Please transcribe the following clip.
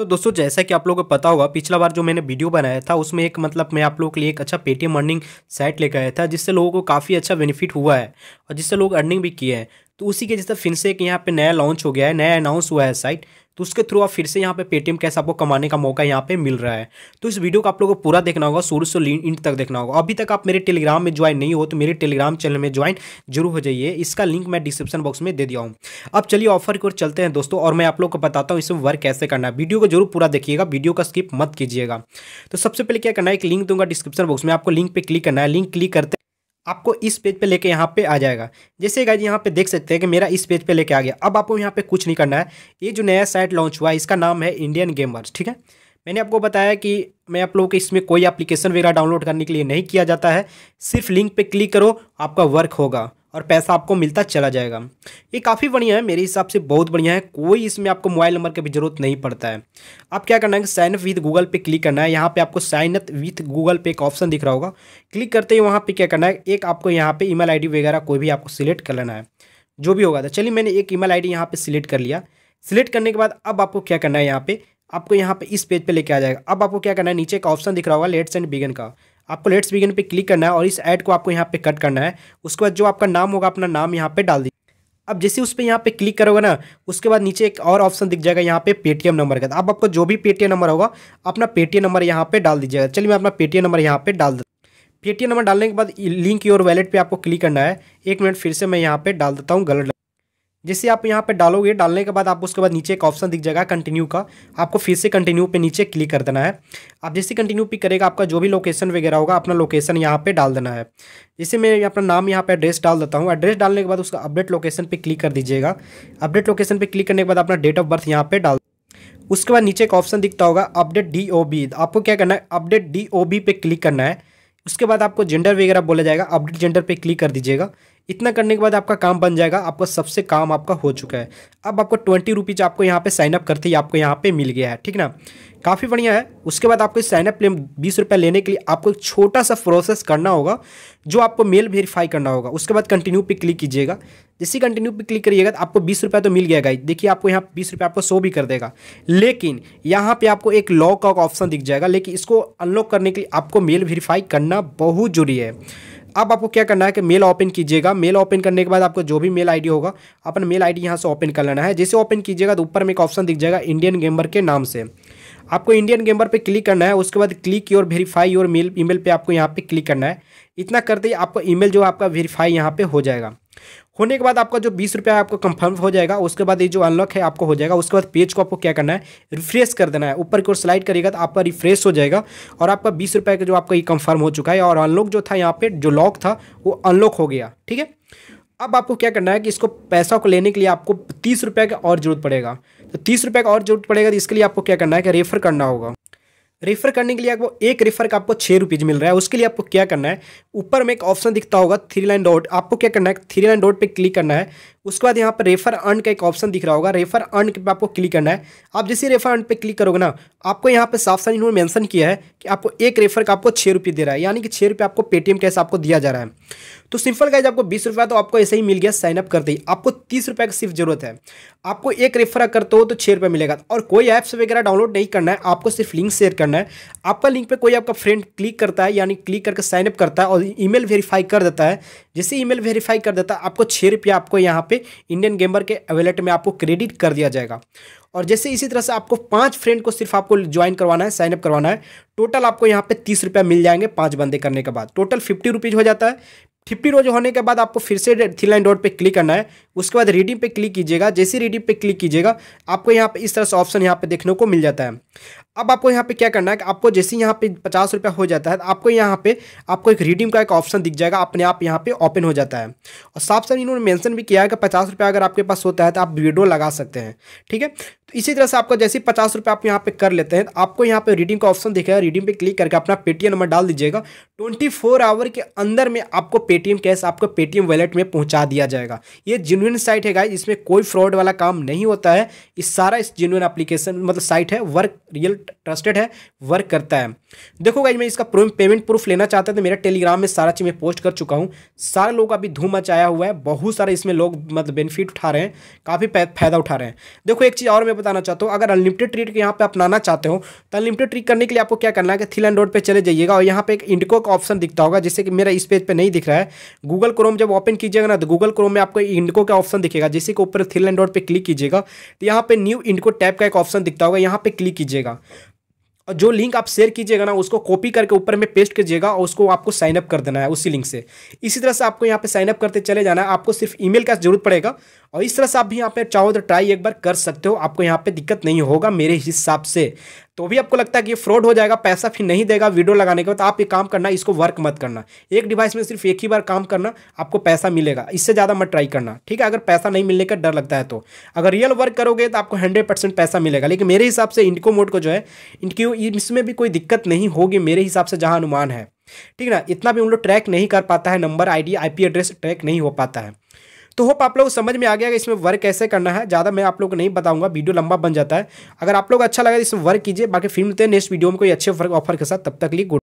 तो दोस्तों जैसा कि आप लोगों को पता होगा पिछला बार जो मैंने वीडियो बनाया था उसमें एक मतलब मैं आप लोगों के लिए एक अच्छा पेटीएम अर्निंग साइट लेकर आया था जिससे लोगों को काफ़ी अच्छा बेनिफिट हुआ है और जिससे लोग अर्निंग भी किए हैं तो उसी के जैसे फिर से एक यहाँ पे नया लॉन्च हो गया है नया अनाउंस हुआ है साइट तो उसके थ्रू आप फिर से यहाँ पे पेटीएम कैसे आपको कमाने का मौका यहाँ पे मिल रहा है तो इस वीडियो को आप लोगों को पूरा देखना होगा शुरू से इंट तक देखना होगा अभी तक आप मेरे टेलीग्राम में ज्वाइन नहीं हो तो मेरे टेलीग्राम चैनल में ज्वाइन जरूर हो जाइए इसका लिंक मैं डिस्क्रिप्शन बॉक्स में दे दिया हूँ अब चलिए ऑफर की ओर चलते हैं दोस्तों और मैं आप लोग को बताता हूँ इसमें वर्क कैसे करना है वीडियो को जरूर पूरा देखिएगा वीडियो का स्किप मत कीजिएगा तो सबसे पहले क्या करना है एक लिंक दूंगा डिस्क्रिप्शन बॉक्स में आपको लिंक पर क्लिक करना है लिंक क्लिक करते आपको इस पेज पे लेके यहाँ पे आ जाएगा जैसे गाइज यहाँ पे देख सकते हैं कि मेरा इस पेज पे लेके आ गया अब आपको यहाँ पे कुछ नहीं करना है ये जो नया साइट लॉन्च हुआ है इसका नाम है इंडियन गेमर्स ठीक है मैंने आपको बताया कि मैं आप लोगों के इसमें कोई एप्लीकेशन वगैरह डाउनलोड करने के लिए नहीं किया जाता है सिर्फ लिंक पर क्लिक करो आपका वर्क होगा और पैसा आपको मिलता चला जाएगा ये काफ़ी बढ़िया है मेरे हिसाब से बहुत बढ़िया है कोई इसमें आपको मोबाइल नंबर की भी ज़रूरत नहीं पड़ता है आप क्या करना है साइन अप विथ गूगल पे क्लिक करना है यहाँ पे आपको साइन अप विथ गूगल पे एक ऑप्शन दिख रहा होगा क्लिक करते ही वहाँ पे क्या करना है एक आपको यहाँ पे ईमेल मेल वगैरह कोई भी आपको सिलेक्ट कर लेना है जो भी होगा तो चलिए मैंने एक ई मेल यहाँ पे सिलेक्ट कर लिया सिलेक्ट करने के बाद अब आपको क्या करना है यहाँ पर आपको यहाँ पर इस पेज पर लेके आ जाएगा अब आपको क्या करना है नीचे एक ऑप्शन दिख रहा होगा लेट्स एंड बिगन का आपको लेट्स बिगिन पे क्लिक करना है और इस ऐड को आपको यहाँ पे कट करना है उसके बाद जो आपका नाम होगा अपना नाम यहाँ पे डाल दीजिए अब जैसे उस पर यहाँ पे क्लिक करोगे ना उसके बाद नीचे एक और ऑप्शन दिख जाएगा यहाँ पे पेटीएम नंबर का अब आपको जो भी पेटीएम नंबर होगा अपना पेटीएम नंबर यहाँ पे डाल दीजिएगा चलिए मैं अपना पेटीएम नंबर यहाँ पे डाल देता पेटीएम नंबर डालने के बाद लिंक योर वैलेट पर आपको क्लिक करना है एक मिनट फिर से मैं यहाँ पे डाल देता हूँ गलत जैसे आप यहाँ पे डालोगे डालने के बाद आपको उसके बाद नीचे एक ऑप्शन दिख जाएगा कंटिन्यू का आपको फिर से कंटिन्यू पे नीचे क्लिक कर देना है आप जैसे कंटिन्यू पे करेगा आपका जो भी लोकेशन वगैरह होगा अपना लोकेशन यहाँ पे डाल देना है जैसे मैं अपना नाम यहाँ पे एड्रेस डाल देता हूँ एड्रेस डालने के बाद उसका अपडेट लोकेशन पर क्लिक कर दीजिएगा अपडेट लोकेशन पर क्लिक करने के बाद अपना डेट ऑफ बर्थ यहाँ पर डाल उसके बाद नीचे एक ऑप्शन दिखता होगा अपडेट डी तो आपको क्या करना है अपडेट डी पे क्लिक करना है उसके बाद आपको जेंडर वगैरह बोला जाएगा अपडेट जेंडर पे क्लिक कर दीजिएगा इतना करने के बाद आपका काम बन जाएगा आपका सबसे काम आपका हो चुका है अब आपको ट्वेंटी रुपीज़ आपको यहाँ पे साइनअप करते ही आपको यहाँ पे मिल गया है ठीक ना काफ़ी बढ़िया है उसके बाद आपको साइनअप बीस रुपये लेने के लिए आपको एक छोटा सा प्रोसेस करना होगा जो आपको मेल वेरीफाई करना होगा उसके बाद कंटिन्यू पे क्लिक कीजिएगा जैसे कंटिन्यू पे क्लिक करिएगा तो आपको बीस रुपया तो मिल गया गाई देखिए आपको यहाँ बीस रुपये आपको शो भी कर देगा लेकिन यहाँ पे आपको एक लॉक का ऑप्शन दिख जाएगा लेकिन इसको अनलॉक करने के लिए आपको मेल वेरीफाई करना बहुत जरूरी है अब आपको क्या करना है कि मेल ओपन कीजिएगा मेल ओपन करने के बाद आपको जो भी मेल आईडी होगा अपन मेल आईडी यहाँ से ओपन कर लेना है जैसे ओपन कीजिएगा तो ऊपर में एक ऑप्शन दिख जाएगा इंडियन गेमर के नाम से आपको इंडियन गेमर पे क्लिक करना है उसके बाद click your verify your mail email पे आपको यहाँ पे क्लिक करना है इतना करते ही आपको ईमेल जो आपका वेरीफाई यहाँ पे हो जाएगा होने के बाद आपका जो बीस रुपया आपको कंफर्म हो जाएगा उसके बाद ये जो अनलॉक है आपको हो जाएगा उसके बाद पेज को आपको क्या करना है रिफ्रेश कर देना है ऊपर की ओर स्लाइड करेगा तो आपका रिफ्रेश हो जाएगा और आपका बीस रुपये का जो आपका ये कंफर्म हो चुका है और अनलॉक जो था यहाँ पे जो लॉक था वो अनलॉक हो गया ठीक है अब आपको क्या करना है कि इसको पैसा को लेने के लिए आपको तीस रुपये का और जरूरत पड़ेगा तो तीस रुपये का और जरूरत पड़ेगा तो इसके लिए आपको क्या करना है कि रेफ़र करना होगा रेफ़र करने के लिए आपको एक रेफ़र का आपको छः रुपीज़ मिल रहा है उसके लिए आपको क्या करना है ऊपर में एक ऑप्शन दिखता होगा थ्री लाइन डॉट आपको क्या करना है थ्री लाइन डॉट पे क्लिक करना है उसके बाद यहाँ पर रेफर अर्न का एक ऑप्शन दिख रहा होगा रेफर अर्न पे आपको क्लिक करना है आप जैसे रेफर अर्न पे क्लिक करोगे ना आपको यहाँ पे साफ साफ इन्होंने मेंशन किया है कि आपको एक रेफर का आपको छः रुपये दे रहा है यानी कि छः रुपये आपको पेटीएम कैसे आपको दिया जा रहा है तो सिंपल गाइज आपको बीस रुपया तो आपको ऐसे ही मिल गया साइनअप करते ही आपको तीस रुपये का सिर्फ जरूरत है आपको एक रेफर करते हो तो छः रुपये मिलेगा और कोई ऐप्स वगैरह डाउनलोड नहीं करना है आपको सिर्फ लिंक शेयर करना है आपका लिंक पर कोई आपका फ्रेंड क्लिक करता है यानी क्लिक करके साइनअप करता है और मेल वेरीफाई कर देता है जैसे मेल वेरीफाई कर देता है आपको छः रुपया आपको यहाँ पे इंडियन गेमर के वैलेट में आपको क्रेडिट कर दिया जाएगा और जैसे इसी तरह से आपको पांच फ्रेंड को सिर्फ आपको ज्वाइन करवाना है साइनअप करवाना है टोटल आपको यहाँ पे तीस रुपया मिल जाएंगे पांच बंदे करने के बाद टोटल फिफ्टी रुपीज़ हो जाता है फिफ्टी रोज होने के बाद आपको फिर से थ्री लाइन डॉट पे क्लिक करना है उसके बाद रीडिंग पे क्लिक कीजिएगा जैसे रीडिंग पे क्लिक कीजिएगा आपको यहाँ पे इस तरह से ऑप्शन यहाँ पे देखने को मिल जाता है अब आपको यहाँ पे क्या करना है कि आपको जैसे यहाँ पे पचास रुपया हो जाता है तो आपको यहाँ पे आपको एक रिडीम का एक ऑप्शन दिख जाएगा अपने आप यहाँ पे ओपन हो जाता है और साफ साफ इन्होंने मेंशन भी किया है कि पचास रुपया अगर आपके पास होता है तो आप वीडियो लगा सकते हैं ठीक है तो इसी तरह से आपको जैसे ही पचास रुपया आप यहाँ पे कर लेते हैं तो आपको यहाँ पे रीडिंग का ऑप्शन दिखेगा रीडिंग पे क्लिक करके अपना पेटीएम नंबर डाल दीजिएगा 24 आवर के अंदर में आपको पेटीएम कैश आपको पेटीएम वैलेट में पहुँचा दिया जाएगा ये जेनुइन साइट है इसमें कोई फ्रॉड वाला काम नहीं होता है इस सारा इस जेनुइन एप्लीकेशन मतलब साइट है वर्क रियल ट्रस्टेड है वर्क करता है देखो गाइज मैं इसका पेमेंट प्रूफ लेना चाहता तो मेरा टेलीग्राम में सारा चीज़ मैं पोस्ट कर चुका हूँ सारे लोग अभी धूम मचाया हुआ है बहुत सारे इसमें लोग मतलब बेनिफिट उठा रहे हैं काफ़ी फायदा उठा रहे हैं देखो एक चीज़ और मैं बताना चाहता हूँ अगर अनलिमिटेड ट्रीट यहाँ पर अपनाना चाहते हो तो अनलिमिटेड ट्रीट करने के लिए आपको क्या करना है कि थिलन रोड पर चले जाइएगा और यहाँ पर एक इंडिको का ऑप्शन दिखता होगा जैसे कि मेरा इस पेज पर नहीं दिख रहा है गूगल क्रोम जब ओपन कीजिएगा ना तो गूगल क्रोम में आपको इंडिको का ऑप्शन दिखेगा जिसके ऊपर थिलन रोड पर क्लिक कीजिएगा तो यहाँ पर न्यू इंडिको टैप का एक ऑप्शन दिखता होगा यहाँ पर क्लिक कीजिएगा और जो लिंक आप शेयर कीजिएगा ना उसको कॉपी करके ऊपर में पेस्ट कीजिएगा और उसको आपको साइनअप कर देना है उसी लिंक से इसी तरह से आपको यहाँ पे साइनअप करते चले जाना है आपको सिर्फ ईमेल का जरूरत पड़ेगा और इस तरह से आप भी यहाँ पे चाहो तो ट्राई एक बार कर सकते हो आपको यहाँ पे दिक्कत नहीं होगा मेरे हिसाब से तो भी आपको लगता है कि ये फ्रॉड हो जाएगा पैसा फिर नहीं देगा वीडियो लगाने के बाद आप ये काम करना इसको वर्क मत करना एक डिवाइस में सिर्फ एक ही बार काम करना आपको पैसा मिलेगा इससे ज़्यादा मत ट्राई करना ठीक है अगर पैसा नहीं मिलने का डर लगता है तो अगर रियल वर्क करोगे तो आपको हंड्रेड पैसा मिलेगा लेकिन मेरे हिसाब से इनको मोड को जो है इनकी इसमें भी कोई दिक्कत नहीं होगी मेरे हिसाब से जहाँ अनुमान है ठीक ना इतना भी उन लोग ट्रैक नहीं कर पाता है number ID IP address track नहीं हो पाता है तो होप आप लोग समझ में आ गया कि इसमें वर्क कैसे करना है ज़्यादा मैं आप लोग को नहीं बताऊंगा वीडियो लंबा बन जाता है अगर आप लोग अच्छा लगा तो इसमें वर्क कीजिए बाकी फिल्म मिलते हैं नेक्स्ट वीडियो में कोई अच्छे ऑफर के साथ तब तक लिए